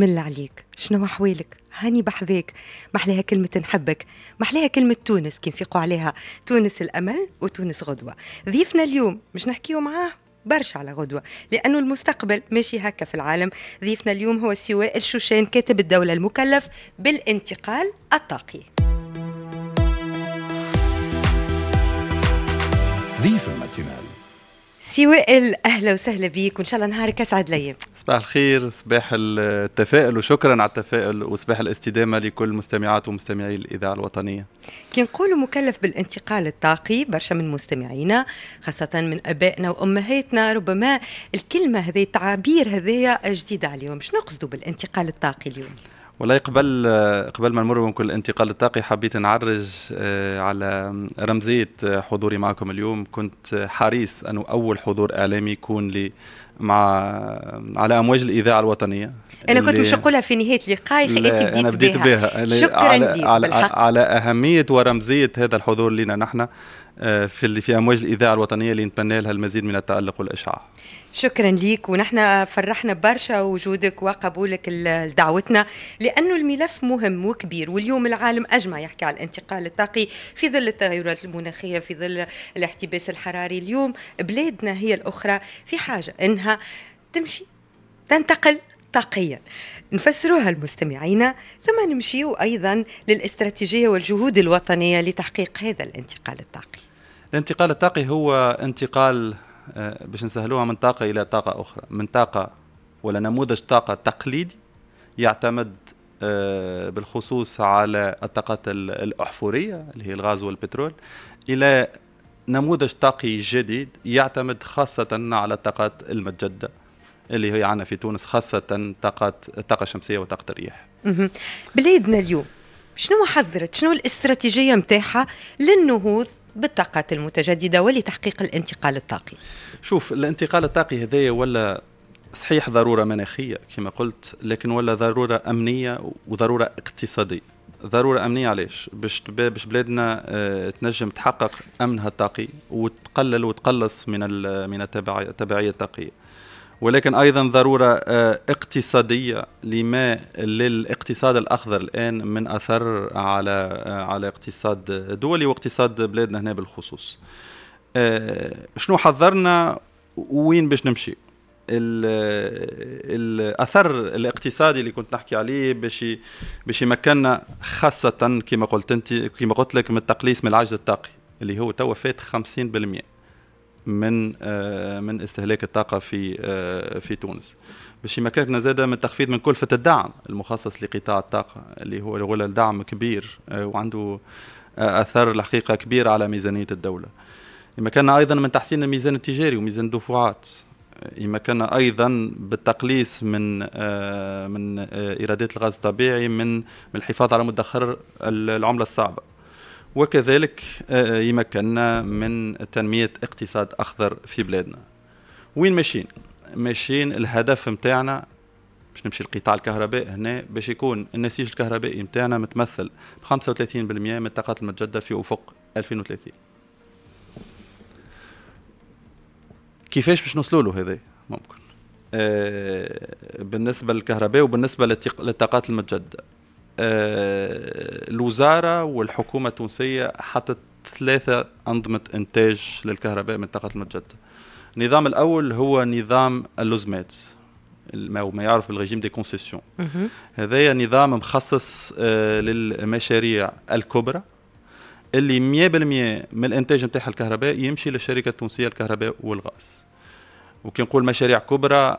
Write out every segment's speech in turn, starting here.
من عليك شنو احوالك هاني بحذاك محلاها كلمة نحبك محلاها كلمة تونس كي نفيقوا عليها تونس الأمل وتونس غدوة ضيفنا اليوم مش نحكيو معاه برشا على غدوة لأنه المستقبل ماشي هكا في العالم ضيفنا اليوم هو سواء الشوشان كاتب الدولة المكلف بالانتقال الطاقي ضيف الماتينال سي وائل اهلا وسهلا بيك وان شاء الله نهارك اسعد لي صباح الخير صباح التفاؤل وشكرا على التفاؤل وصباح الاستدامه لكل مستمعات ومستمعي الاذاعه الوطنيه كي نقولوا مكلف بالانتقال الطاقي برشا من مستمعينا خاصه من ابائنا وامهاتنا ربما الكلمه هذه التعابير هذه جديده عليهم شنو نقصدوا بالانتقال الطاقي اليوم والله قبل قبل ما نمر بكل الانتقال الطاقي حبيت نعرج آه، على رمزيه آه، حضوري معكم اليوم كنت آه، حريص انه اول حضور اعلامي يكون لي مع على امواج الاذاعه الوطنيه انا كنت مش نقولها في نهايه لقائي انت بديت, أنا بديت بها, بها. شكرا على, على, على اهميه ورمزيه هذا الحضور لنا نحن آه، في اللي في امواج الاذاعه الوطنيه اللي نتمنى لها المزيد من التالق والاشعاع. شكرا ليك ونحن فرحنا برشا وجودك وقبولك لدعوتنا لانه الملف مهم وكبير واليوم العالم اجمع يحكي على الانتقال الطاقي في ظل التغيرات المناخيه في ظل الاحتباس الحراري اليوم بلادنا هي الاخرى في حاجه انها تمشي تنتقل طاقيا نفسروها المستمعين ثم نمشي أيضا للاستراتيجية والجهود الوطنية لتحقيق هذا الانتقال الطاقي الانتقال الطاقي هو انتقال آه، باش نسهلوها من طاقة إلى طاقة أخرى من طاقة ولا نموذج طاقة تقليدي يعتمد آه، بالخصوص على الطاقات الأحفورية اللي هي الغاز والبترول إلى نموذج طاقي جديد يعتمد خاصة على الطاقات المتجددة اللي هي عندنا في تونس خاصة طاقات الطاقة الشمسية وطاقة الرياح بلادنا اليوم شنو حضرت شنو الاستراتيجية متاعها للنهوض بالطاقات المتجدده ولتحقيق الانتقال الطاقي شوف الانتقال الطاقي هذايا ولا صحيح ضروره مناخيه كما قلت لكن ولا ضروره امنيه وضروره اقتصاديه ضروره امنيه علاش باش باش بلادنا آه، تنجم تحقق امنها الطاقي وتقلل وتقلص من من التبعيه الطاقيه ولكن ايضا ضروره آه، اقتصاديه لما للاقتصاد الاخضر الان من اثر على آه، على اقتصاد دولي واقتصاد بلادنا هنا بالخصوص آه، شنو حذرنا وين باش نمشي الاثر الاقتصادي اللي كنت نحكي عليه باش باش يمكننا خاصه كما قلت انت كما قلت لك من التقليص من العجز الطاقي اللي هو توا فات 50% من آه، من استهلاك الطاقه في آه، في تونس باش يمكننا زاده من التخفيض من كلفه الدعم المخصص لقطاع الطاقه اللي هو غلل دعم كبير آه، وعنده اثر الحقيقه كبير على ميزانيه الدوله يمكننا ايضا من تحسين الميزان التجاري وميزان الدفعات يمكننا ايضا بالتقليص من من ايرادات الغاز الطبيعي من من الحفاظ على مدخر العمله الصعبه وكذلك آه، آه، يمكننا من تنمية اقتصاد أخضر في بلادنا وين ماشيين؟ ماشيين الهدف متاعنا باش نمشي لقطاع الكهرباء هنا باش يكون النسيج الكهربائي متاعنا متمثل ب 35% من الطاقات المتجددة في أفق 2030 كيفاش باش نوصلوا له هذا ممكن آه بالنسبة للكهرباء وبالنسبة للطاقات المتجددة آه، الوزاره والحكومه التونسيه حطت ثلاثه انظمه انتاج للكهرباء من طاقة المتجدده النظام الاول هو نظام اللوزمات ما يعرف بالرجيم دي كونسيسيون هذايا نظام مخصص آه، للمشاريع الكبرى اللي 100% من الانتاج نتاعها الكهرباء يمشي للشركه التونسيه للكهرباء والغاز وكي نقول مشاريع كبرى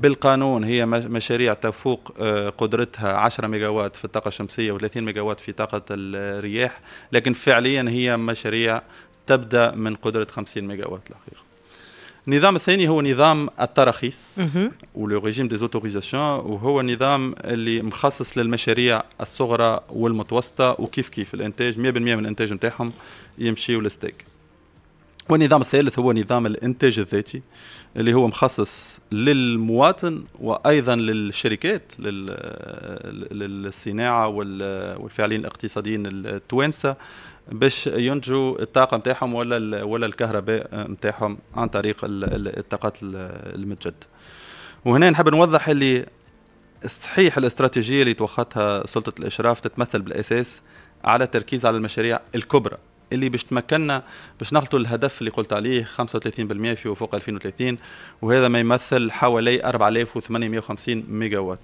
بالقانون هي مشاريع تفوق آه، قدرتها 10 ميجاوات في الطاقة الشمسية و30 ميجاوات في طاقة الرياح لكن فعليا هي مشاريع تبدأ من قدرة 50 ميجاوات الحقيقة النظام الثاني هو نظام التراخيص ولو ريجيم دي زوتوريزاسيون وهو النظام اللي مخصص للمشاريع الصغرى والمتوسطه وكيف كيف الانتاج 100% من الانتاج نتاعهم يمشيو للستيك والنظام الثالث هو نظام الانتاج الذاتي اللي هو مخصص للمواطن وايضا للشركات للصناعه والفاعلين الاقتصاديين التوانسه باش ينتجوا الطاقه نتاعهم ولا ولا الكهرباء نتاعهم عن طريق الطاقات المتجدده وهنا نحب نوضح اللي صحيح الاستراتيجيه اللي توختها سلطه الاشراف تتمثل بالاساس على التركيز على المشاريع الكبرى اللي باش تمكننا باش نخلطوا الهدف اللي قلت عليه 35% في وفوق 2030 وهذا ما يمثل حوالي 4850 ميجا وات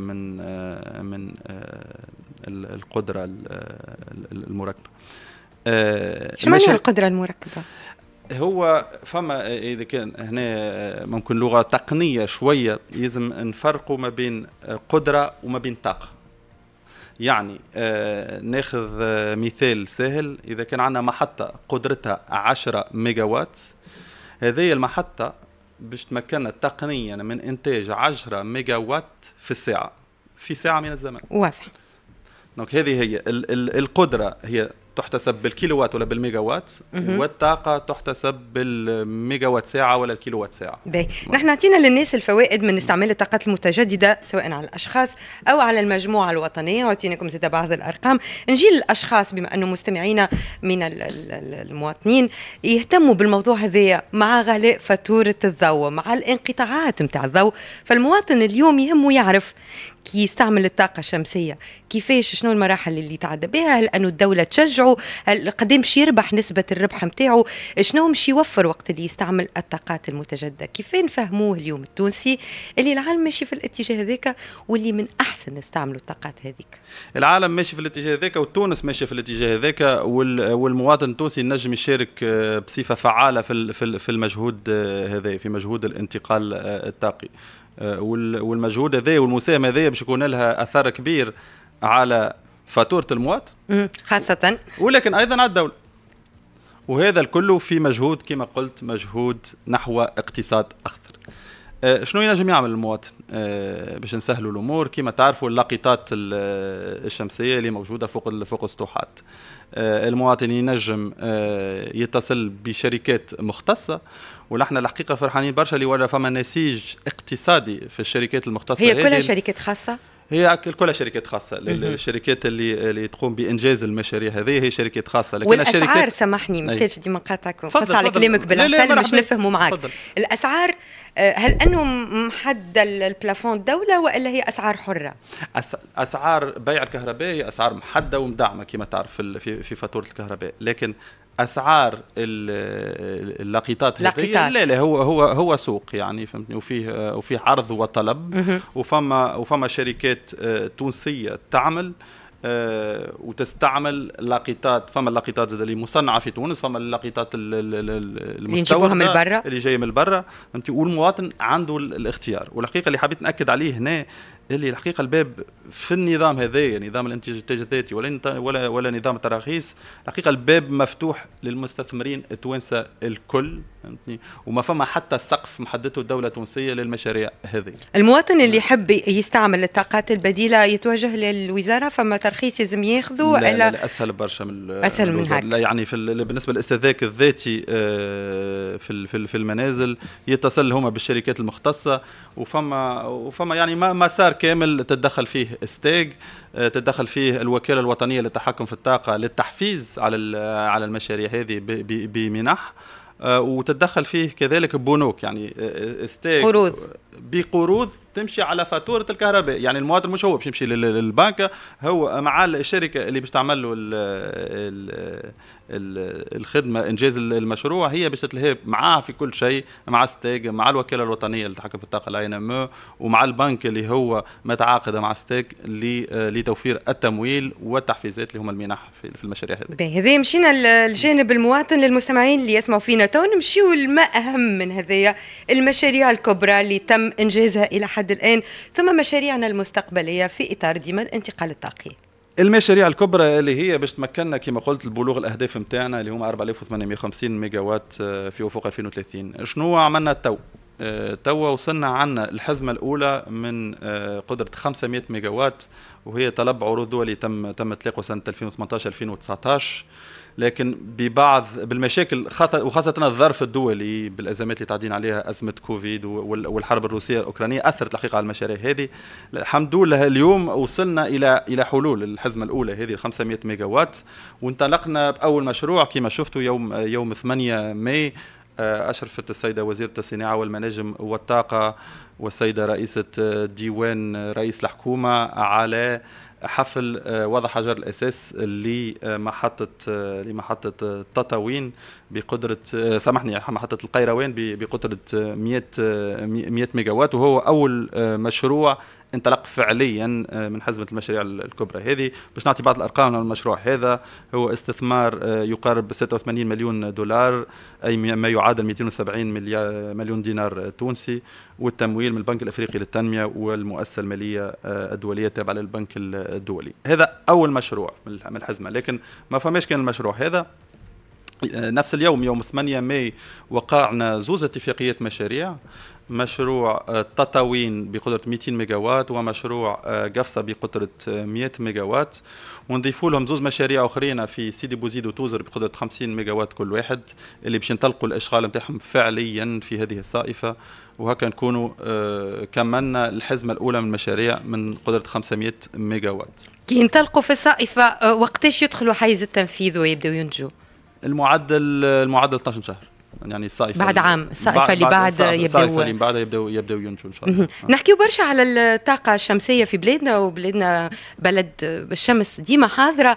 من آه، من آه، القدره المركبه آه، شو معنى القدره المركبه؟ هو فما اذا كان هنا ممكن لغه تقنيه شويه لازم نفرقوا ما بين قدره وما بين طاقه يعني آه, ناخذ آه, مثال سهل إذا كان عندنا محطة قدرتها 10 ميجا وات هذه المحطة باش تمكننا تقنيا من إنتاج 10 ميجا وات في الساعة في ساعة من الزمن واضح دونك هذه هي القدرة هي تحتسب بالكيلووات ولا بالميجاوات والطاقة تحتسب بالميجاوات ساعة ولا الكيلووات ساعة باهي نحن عطينا للناس الفوائد من استعمال الطاقات المتجددة سواء على الأشخاص أو على المجموعة الوطنية وعطيناكم زاد بعض الأرقام نجي للأشخاص بما أنه مستمعينا من المواطنين يهتموا بالموضوع هذا مع غلاء فاتورة الضوء مع الانقطاعات نتاع الضوء فالمواطن اليوم يهمه يعرف كي يستعمل الطاقة الشمسية كيفاش شنو المراحل اللي تعدى بها هل أنه الدولة تشجعه نتاعو قد مش يربح نسبه الربح نتاعو شنو مش يوفر وقت اللي يستعمل الطاقات المتجدده كيف نفهموه اليوم التونسي اللي العالم ماشي في الاتجاه هذاك واللي من احسن نستعملوا الطاقات هذيك العالم ماشي في الاتجاه هذاك وتونس ماشيه في الاتجاه هذاك والمواطن التونسي نجم يشارك آه، بصفه فعاله في في المجهود آه، هذا في مجهود الانتقال آه، الطاقي والمجهود هذا والمساهمه هذا باش يكون لها اثر كبير على فاتورة المواطن خاصة ولكن أيضا على الدولة وهذا الكل في مجهود كما قلت مجهود نحو اقتصاد أخضر آه شنو ينجم يعمل المواطن آه باش نسهلوا الامور كما تعرفوا اللاقطات الشمسيه اللي موجوده فوق فوق السطوحات آه المواطن ينجم آه، يتصل بشركات مختصه ونحن الحقيقه فرحانين برشا اللي ولا فما نسيج اقتصادي في الشركات المختصه هي كلها شركات خاصه هي كلها شركات خاصه الشركات اللي اللي تقوم بانجاز المشاريع هذه هي شركات خاصه لكن والاسعار الشركات... سامحني مساج ديما نقاطعك نقص على كلامك بالعسل باش نفهموا معاك فضل. الاسعار آه، هل انه محدد البلافون الدوله والا هي اسعار حره؟ اسعار بيع الكهرباء هي اسعار محدده ومدعمه كما تعرف في في فاتوره الكهرباء لكن اسعار اللاقيطات هذه لا لا هو هو هو سوق يعني فهمتني وفيه وفيه عرض وطلب وفما وفما شركات آه، تونسيه تعمل آه، وتستعمل لاقيطات فما اللاقيطات زاد اللي مصنعه في تونس فما اللاقيطات المستوردة اللي من برا اللي جايه من برا والمواطن عنده الاختيار والحقيقه اللي حبيت ناكد عليه هنا اللي الحقيقه الباب في النظام هذايا نظام الانتاج الذاتي ولا ولا ولا نظام التراخيص الحقيقه الباب مفتوح للمستثمرين التوانسه الكل فهمتني وما فما حتى سقف محددته الدوله التونسيه للمشاريع هذه المواطن اللي يحب يستعمل الطاقات البديله يتوجه للوزاره فما ترخيص لازم ياخذه لا, لا, لا اسهل برشا من اسهل من هيك. لا يعني في بالنسبه للاستهلاك الذاتي آه، في في المنازل يتصل هما بالشركات المختصه وفما وفما يعني ما مسار كامل تتدخل فيه ستاج آه، تتدخل فيه الوكاله الوطنيه للتحكم في الطاقه للتحفيز على آه، على المشاريع هذه بمنح آه، وتتدخل فيه كذلك بنوك يعني ستاج قروض بقروض تمشي على فاتوره الكهرباء يعني المواطن مش هو باش يمشي للبنك هو مع الشركه اللي باش تعمل له الخدمه انجاز المشروع هي باش تلهيب معاه في كل شيء مع ستيك مع الوكاله الوطنيه اللي تحكم في الطاقه الاي ام ومع البنك اللي هو متعاقد مع ستيك لتوفير التمويل والتحفيزات اللي هما المنح في المشاريع هذه هذه مشينا الجانب المواطن للمستمعين اللي يسمعوا فينا تو نمشيو لما اهم من هذايا المشاريع الكبرى اللي تم انجازها الى حد لحد الآن ثم مشاريعنا المستقبلية في إطار ديما الانتقال الطاقي المشاريع الكبرى اللي هي باش تمكننا كما قلت البلوغ الاهداف نتاعنا اللي هما 4850 ميجا وات في افق 2030 شنو عملنا تو آه، توا وصلنا عنا الحزمة الأولى من آه، قدرة 500 ميجا وات وهي طلب عروض دولي تم تم إطلاقه سنة 2018 2019 لكن ببعض بالمشاكل وخاصة الظرف الدولي بالأزمات اللي تعدين عليها أزمة كوفيد والحرب الروسية الأوكرانية أثرت الحقيقة على المشاريع هذه الحمد لله اليوم وصلنا إلى إلى حلول الحزمة الأولى هذه 500 ميجا وات وانطلقنا بأول مشروع كما شفتوا يوم يوم 8 ماي آه، أشرفت السيدة وزيرة الصناعة والمناجم والطاقة والسيدة رئيسة آه، ديوان رئيس الحكومة على حفل آه، وضع حجر الاساس لمحطه لمحطه تطاوين بقدره سامحني محطه القيروان بقدره 100 100 ميجاوات وهو اول مشروع انطلق فعليا آه، من حزمه المشاريع الكبرى هذه باش نعطي بعض الارقام للمشروع المشروع هذا هو استثمار آه، يقارب 86 مليون دولار اي ما يعادل 270 مليون دينار تونسي والتمويل من البنك الافريقي للتنميه والمؤسسه الماليه آه، الدوليه تابعه للبنك الدولي هذا اول مشروع من الحزمه لكن ما فماش كان المشروع هذا نفس اليوم يوم 8 ماي وقعنا زوز اتفاقيات مشاريع مشروع آه، تطاوين بقدرة 200 ميجاوات ومشروع آه، قفصة بقدرة 100 آه، ميجاوات ونضيفوا لهم زوز مشاريع أخرين في سيدي بوزيد وتوزر بقدرة 50 ميجاوات كل واحد اللي باش ينطلقوا الإشغال نتاعهم فعليا في هذه الصائفة وهكا نكونوا كملنا الحزمة الأولى من المشاريع من قدرة 500 ميجاوات كي ينطلقوا في الصائفة وقتاش يدخلوا حيز التنفيذ ويبدأوا ينتجوا؟ المعدل المعدل 12 شهر يعني الصيف بعد عام الصيف اللي بعد يبداو اللي بعدها يبداوا يبداو ينشوا ان شاء الله نحكيو برشا على الطاقه الشمسيه في بلادنا وبلادنا بلد الشمس ديما حاضره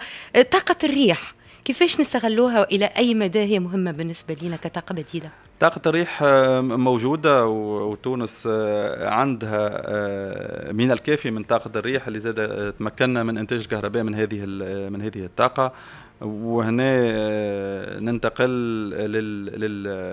طاقه الريح كيفاش نستغلوها والى اي مدى هي مهمه بالنسبه لنا كطاقه بديله طاقة الريح آه، موجودة وتونس آه، عندها آه، من الكافي من طاقة الريح اللي زاد تمكنا من إنتاج الكهرباء من هذه من هذه الطاقة وهنا آه، ننتقل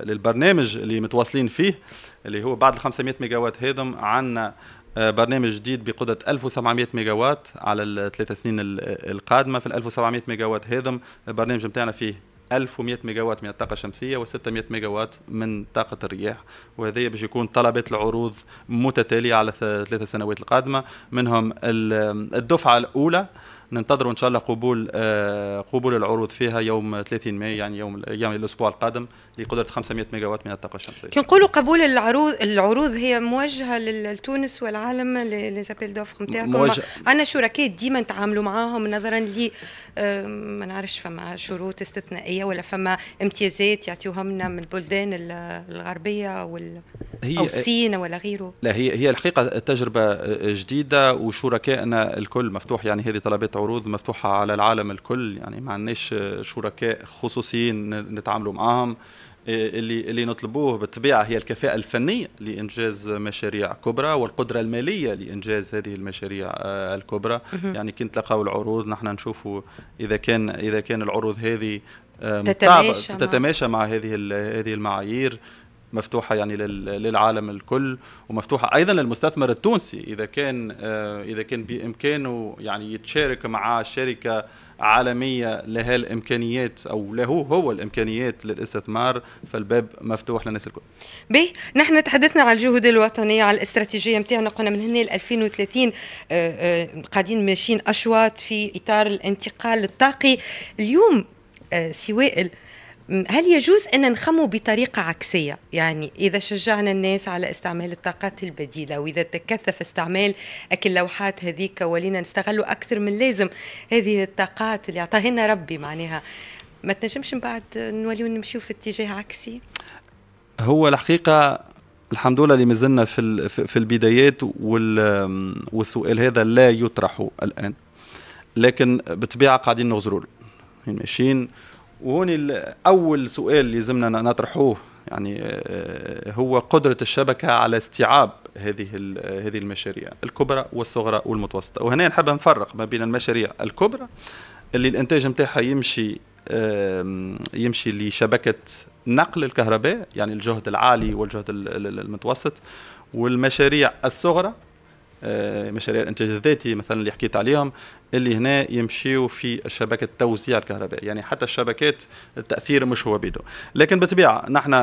للبرنامج اللي متواصلين فيه اللي هو بعد ال 500 وات هذم عندنا آه، برنامج جديد بقدرة 1700 وات على الثلاث سنين القادمة في ال 1700 وات هذم البرنامج نتاعنا فيه 1100 وات من الطاقة الشمسية و600 وات من طاقة الرياح وهذا باش يكون طلبات العروض متتالية على الثلاث سنوات القادمة منهم الدفعة الأولى ننتظر ان شاء الله قبول آه، قبول العروض فيها يوم 30 ماي يعني يوم ايام الاسبوع القادم لقدره 500 ميجا وات من الطاقه الشمسيه. كي نقولوا قبول العروض العروض هي موجهه لتونس والعالم لي زابيل دوفر نتاعكم عندنا شركاء ديما نتعاملوا معاهم نظرا ل ما نعرفش فما شروط استثنائيه ولا فما امتيازات يعطيوها لنا من البلدان الغربيه وال هي او سينا ولا غيره لا هي هي الحقيقه تجربه آه، جديده وشركائنا الكل مفتوح يعني هذه طلبات عروض مفتوحه على العالم الكل يعني ما عندناش آه، شركاء خصوصيين نتعاملوا معاهم آه، اللي اللي نطلبوه بالطبيعه هي الكفاءه الفنيه لانجاز مشاريع كبرى والقدره الماليه لانجاز هذه المشاريع الكبرى يعني كنت لقاو العروض نحن نشوفوا اذا كان اذا كان العروض هذه تتماشى, تتماشى مع, مع هذه هذه المعايير مفتوحه يعني للعالم الكل ومفتوحه ايضا للمستثمر التونسي اذا كان آه، اذا كان بامكانه يعني يتشارك مع شركه عالميه لها الامكانيات او له هو الامكانيات للاستثمار فالباب مفتوح للناس الكل. بي نحن تحدثنا على الجهود الوطنيه على الاستراتيجيه نتاعنا قلنا من هنا ل 2030 آه، آه، قاعدين ماشيين اشواط في اطار الانتقال الطاقي اليوم سوائل هل يجوز أن نخمو بطريقة عكسية يعني إذا شجعنا الناس على استعمال الطاقات البديلة وإذا تكثف استعمال اللوحات هذيك ولينا نستغلوا أكثر من لازم هذه الطاقات اللي لنا ربي معناها ما تنجمش من بعد نوليو نمشيو في اتجاه عكسي هو الحقيقة الحمد لله اللي مازلنا في في البدايات والسؤال هذا لا يطرح الآن لكن بطبيعة قاعدين نغزروا ماشيين وهون اول سؤال لازمنا نطرحوه يعني آه، آه، هو قدرة الشبكة على استيعاب هذه آه، هذه المشاريع الكبرى والصغرى والمتوسطة وهنا نحب نفرق ما بين المشاريع الكبرى اللي الانتاج نتاعها يمشي يمشي لشبكة نقل الكهرباء يعني الجهد العالي والجهد المتوسط والمشاريع الصغرى مشاريع الانتاج الذاتي مثلا اللي حكيت عليهم اللي هنا يمشيو في شبكة توزيع الكهرباء يعني حتى الشبكات التأثير مش هو بيدو لكن بطبيعة نحن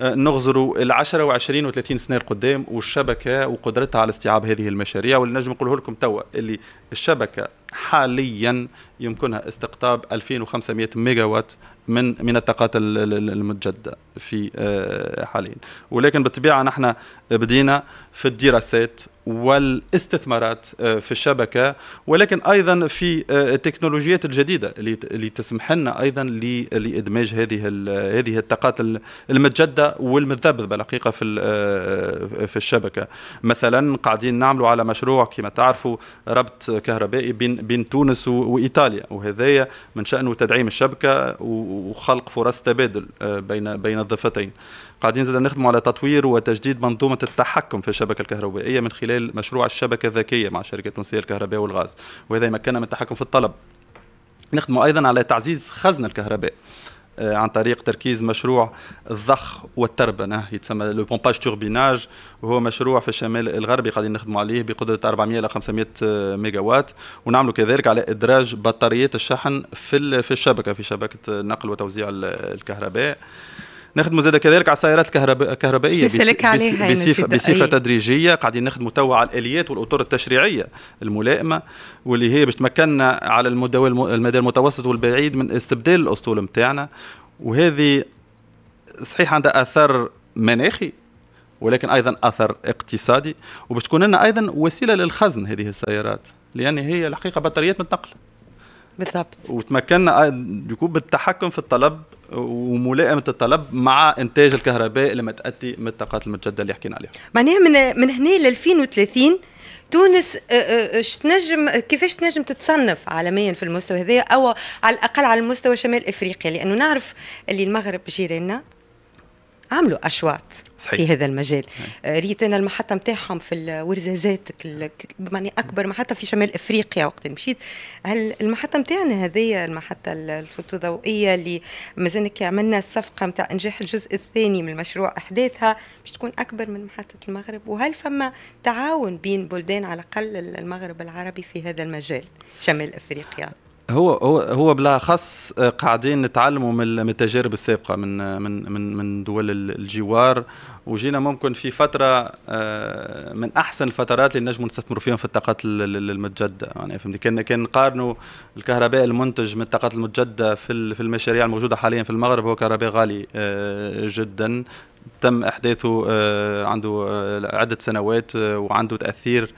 آه، نغزروا العشرة وعشرين وثلاثين سنة القدام والشبكة وقدرتها على استيعاب هذه المشاريع واللي نجم نقوله لكم توا اللي الشبكة حاليا يمكنها استقطاب 2500 ميجا وات من من الطاقات المتجدده في آه، حاليا ولكن بالطبيعه نحن بدينا في الدراسات والاستثمارات آه، في الشبكه ولكن ايضا في آه، التكنولوجيات الجديده اللي تسمح لنا ايضا لادماج هذه هذه الطاقات المتجده والمتذبذبه الحقيقه في آه، آه، في الشبكه مثلا قاعدين نعملوا على مشروع كما تعرفوا ربط كهربائي بين بين تونس وايطاليا وهذايا من شانه تدعيم الشبكه وخلق فرص تبادل بين بين الضفتين قاعدين زاد نخدموا على تطوير وتجديد منظومه التحكم في الشبكه الكهربائيه من خلال مشروع الشبكه الذكيه مع شركه تونسيه الكهرباء والغاز وهذا يمكننا من التحكم في الطلب نخدموا ايضا على تعزيز خزن الكهرباء آه، عن طريق تركيز مشروع الضخ والتربنه يتسمى لو بومباج توربيناج وهو مشروع في الشمال الغربي قاعدين نخدموا عليه بقدره 400 الى 500 ميجا وات ونعملوا كذلك على ادراج بطاريات الشحن في في الشبكه في شبكه نقل وتوزيع الكهرباء نخدموا زاد كذلك على السيارات الكهربائيه يعني بصفه بصفه تدريجيه قاعدين نخدموا توا على الاليات والاطر التشريعيه الملائمه واللي هي باش تمكننا على المدى المتوسط والبعيد من استبدال الاسطول نتاعنا وهذه صحيح عندها اثر مناخي ولكن ايضا اثر اقتصادي وباش تكون لنا ايضا وسيله للخزن هذه السيارات لان هي الحقيقه بطاريات من النقل بالضبط وتمكنا بالتحكم في الطلب وملائمه الطلب مع انتاج الكهرباء اللي متاتي من الطاقات المتجدده اللي حكينا عليها. معناها من من هنا ل 2030 تونس آه، آه، آه، تنجم كيفاش تنجم تتصنف عالميا في المستوى هذا او على الاقل على المستوى شمال افريقيا لانه نعرف اللي المغرب جيراننا عملوا أشواط صحيح. في هذا المجال نعم. آه، ريت أنا المحطة نتاعهم في الورزازات بمعنى أكبر محطة في شمال أفريقيا وقت مشيت هل المحطة نتاعنا هذه المحطة الفوتوضوئية اللي مازال عملنا الصفقة نتاع إنجاح الجزء الثاني من مشروع أحداثها باش تكون أكبر من محطة المغرب وهل فما تعاون بين بلدان على الأقل المغرب العربي في هذا المجال شمال أفريقيا هو هو هو بالاخص آه، قاعدين نتعلموا من التجارب السابقه من آه، من من من دول الجوار وجينا ممكن في فتره آه، من احسن الفترات اللي نجموا نستثمروا فيهم في الطاقات المتجدده يعني فهمتي كان كان نقارنوا الكهرباء المنتج من الطاقات المتجدده في في المشاريع الموجوده حاليا في المغرب هو كهرباء غالي جدا تم احداثه عنده عده سنوات وعنده تاثير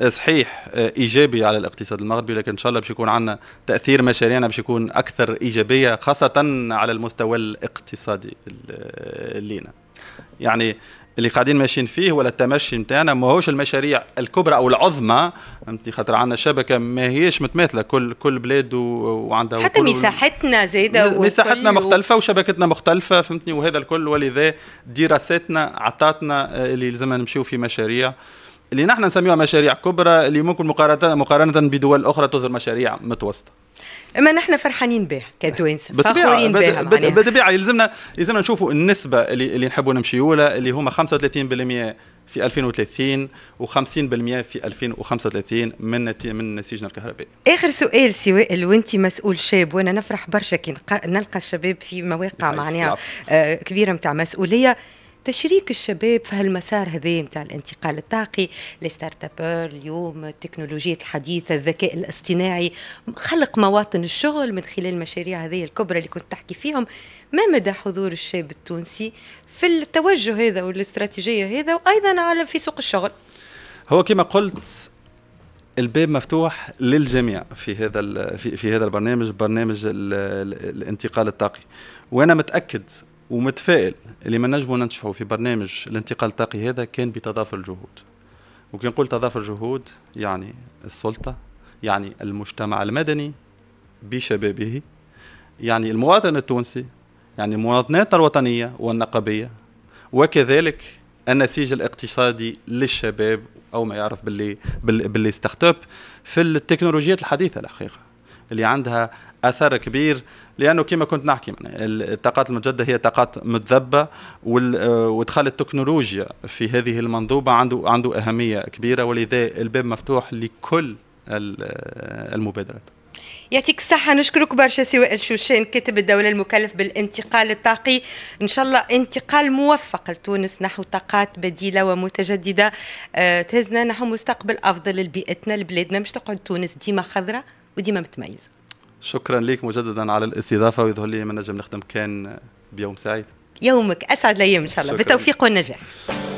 آه، صحيح آه، ايجابي على الاقتصاد المغربي لكن ان شاء الله باش يكون عندنا تاثير مشاريعنا باش يكون اكثر ايجابيه خاصه على المستوى الاقتصادي آه، لينا يعني اللي قاعدين ماشيين فيه ولا التمشي نتاعنا ماهوش المشاريع الكبرى او العظمى انت خاطر عندنا شبكه ما هيش متماثله كل كل بلاد وعندها حتى مساحتنا زايده مساحتنا مختلفه وشبكتنا مختلفه فهمتني وهذا الكل ولذا دراساتنا عطاتنا اللي لازمنا نمشيو في مشاريع آه اللي نحن نسميها مشاريع كبرى اللي ممكن مقارنة مقارنة بدول أخرى تظهر مشاريع متوسطة. اما نحن فرحانين بها كتوانسه فخورين بها بالطبيعه يلزمنا يلزمنا نشوفوا النسبه اللي اللي نحبوا نمشيوا لها اللي هما 35% في 2030 و50% في 2035 من من نسيجنا الكهربائي. اخر سؤال وائل وانت مسؤول شاب وانا نفرح برشا كي نلقى الشباب في مواقع معناها آه، كبيره نتاع مسؤوليه تشريك الشباب في هالمسار هذا نتاع الانتقال الطاقي لي ستارت اليوم التكنولوجيات الحديثه الذكاء الاصطناعي خلق مواطن الشغل من خلال المشاريع هذه الكبرى اللي كنت تحكي فيهم ما مدى حضور الشاب التونسي في التوجه هذا والاستراتيجيه هذا وايضا على في سوق الشغل هو كما قلت الباب مفتوح للجميع في هذا في, في هذا البرنامج برنامج الانتقال الطاقي وانا متاكد ومتفائل اللي ما نجمو ننجحوا في برنامج الانتقال الطاقي هذا كان بتضافر الجهود وكي نقول تضافر الجهود يعني السلطة يعني المجتمع المدني بشبابه يعني المواطن التونسي يعني المواطنات الوطنية والنقابية وكذلك النسيج الاقتصادي للشباب او ما يعرف باللي باللي ستارت اب في التكنولوجيات الحديثه الحقيقه اللي عندها اثر كبير لانه كما كنت نحكي الطاقات المتجدده هي طاقات متذبه وادخال آه، التكنولوجيا في هذه المنظومه عنده عنده اهميه كبيره ولذا الباب مفتوح لكل آه، المبادرات يعطيك الصحة نشكرك برشا سواء شوشان كاتب الدولة المكلف بالانتقال الطاقي إن شاء الله انتقال موفق لتونس نحو طاقات بديلة ومتجددة آه، تهزنا نحو مستقبل أفضل لبيئتنا لبلادنا مش تقعد تونس ديما خضرة وديما متميزة شكرا لك مجددا على الاستضافه ويظهر لي من نجم نخدم كان بيوم سعيد يومك اسعد الايام ان شاء الله بالتوفيق والنجاح